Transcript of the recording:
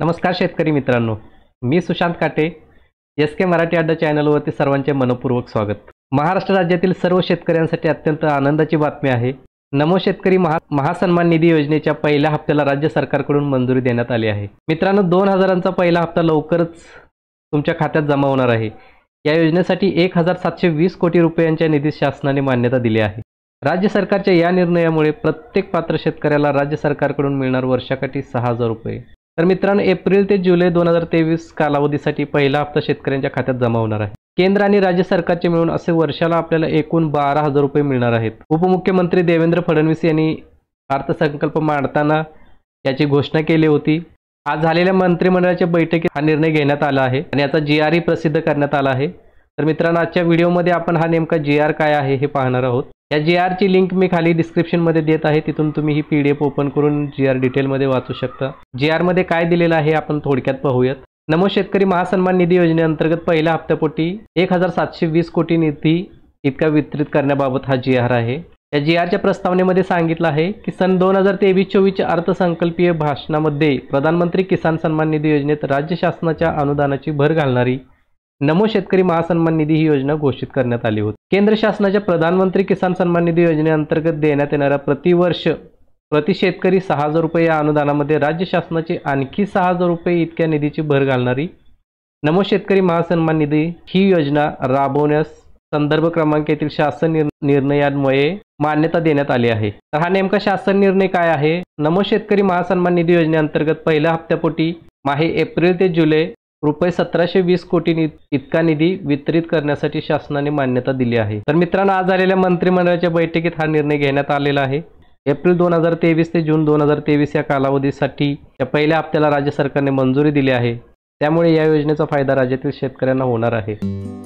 नमस्कार शेतकरी मित्रांनो मी सुशांत काटे एस के मराठी अड्डा चॅनलवरती सर्वांचे मनपूर्वक स्वागत महाराष्ट्र राज्यातील सर्व शेतकऱ्यांसाठी अत्यंत आनंदाची बातमी आहे नमो शेतकरी महा महासन्मान निधी योजनेच्या पहिल्या हप्त्याला राज्य सरकारकडून मंजुरी देण्यात आली आहे मित्रांनो दोन हजारांचा पहिला हप्ता लवकरच तुमच्या खात्यात जमा होणार आहे या योजनेसाठी एक हजार सातशे वीस कोटी रुपयांच्या निधी शासनाने मान्यता दिली आहे राज्य सरकारच्या या निर्णयामुळे प्रत्येक पात्र शेतकऱ्याला राज्य सरकारकडून मिळणार वर्षाकाठी सहा हजार रुपये तर मित्रांनो एप्रिल ते जुलै दोन हजार तेवीस कालावधीसाठी पहिला हप्ता शेतकऱ्यांच्या खात्यात जमा होणार आहे केंद्र आणि राज्य सरकारचे मिळून असे वर्षाला आपल्याला एकूण बारा हजार रुपये मिळणार आहेत उपमुख्यमंत्री देवेंद्र फडणवीस यांनी अर्थसंकल्प मांडताना याची घोषणा केली होती आज झालेल्या मंत्रिमंडळाच्या बैठकीत हा निर्णय घेण्यात आला आहे आणि याचा जी आर प्रसिद्ध करण्यात आला आहे तर मित्रांनो आजच्या व्हिडिओमध्ये आपण हा नेमका जी आर काय आहे हे पाहणार आहोत या जी आरची लिंक मी खाली डिस्क्रिप्शनमध्ये देत आहे तिथून तुम्ही ही पी डी एफ ओपन करून जी आर डिटेलमध्ये वाचू शकता जी आरमध्ये काय दिलेलं आहे आपण थोडक्यात पाहूयात नमो शेतकरी महासन्मान निधी योजनेअंतर्गत पहिल्या हप्त्यापोटी एक हजार सातशे वीस कोटी निधी इतका वितरित करण्याबाबत हा जी आर आहे या जी आरच्या प्रस्तावनेमध्ये सांगितलं आहे की सन दोन हजार तेवीस चोवीसच्या अर्थसंकल्पीय भाषणामध्ये प्रधानमंत्री किसान सन्मान निधी योजनेत राज्य शासनाच्या अनुदानाची भर घालणारी नमो शेतकरी महासन्मान निधी ही योजना घोषित करण्यात आली होती केंद्र शासनाच्या प्रधानमंत्री किसान सन्मान निधी योजनेअंतर्गत देण्यात येणारा प्रतिवर्ष प्रति शेतकरी सहा हजार रुपये या अनुदानामध्ये राज्य शासनाची आणखी सहा हजार रुपये इतक्या निधीची भर घालणारी नमो शेतकरी महासन्मान निधी ही योजना राबवण्यास संदर्भ क्रमांक येथील शासन निर्णयांमुळे मान्यता देण्यात आली आहे तर हा नेमका शासन निर्णय काय आहे नमो शेतकरी महासन्मान निधी योजनेअंतर्गत पहिल्या हप्त्यापोटी माहे एप्रिल ते जुलै रुपये सतराशे वीस कोटी इतका निधी वितरित करण्यासाठी शासनाने मान्यता दिली आहे तर मित्रांनो आज झालेल्या मंत्रिमंडळाच्या बैठकीत हा निर्णय घेण्यात आलेला आहे एप्रिल दोन हजार तेवीस ते जून दोन हजार तेवीस या कालावधीसाठी या पहिल्या हप्त्याला राज्य सरकारने मंजुरी दिली आहे त्यामुळे या योजनेचा फायदा राज्यातील शेतकऱ्यांना होणार आहे